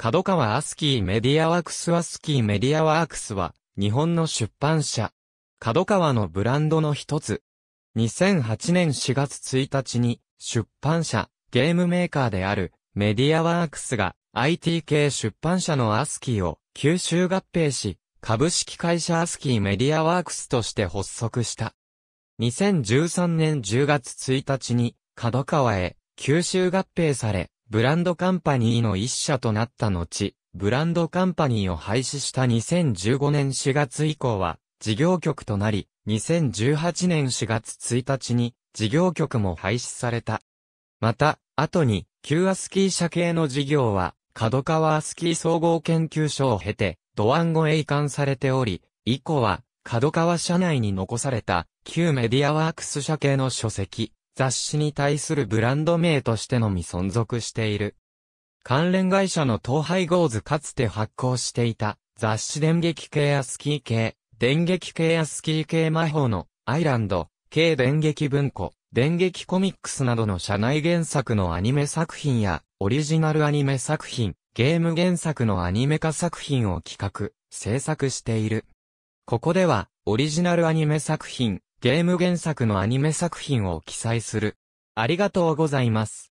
角川アスキーメディアワークスアスキーメディアワークスは、日本の出版社。角川のブランドの一つ。2008年4月1日に、出版社、ゲームメーカーである、メディアワークスが、IT 系出版社のアスキーを、吸収合併し、株式会社アスキーメディアワークスとして発足した。2013年10月1日に、角川へ、吸収合併され、ブランドカンパニーの一社となった後、ブランドカンパニーを廃止した2015年4月以降は、事業局となり、2018年4月1日に、事業局も廃止された。また、後に、旧アスキー社系の事業は、角川アスキー総合研究所を経て、ドワンゴへ移管されており、以降は、角川社内に残された、旧メディアワークス社系の書籍、雑誌に対するブランド名としてのみ存続している。関連会社の東ゴ合図かつて発行していた雑誌電撃系やスキー系、電撃系やスキー系魔法のアイランド、系電撃文庫、電撃コミックスなどの社内原作のアニメ作品やオリジナルアニメ作品、ゲーム原作のアニメ化作品を企画、制作している。ここでは、オリジナルアニメ作品、ゲーム原作のアニメ作品を記載する。ありがとうございます。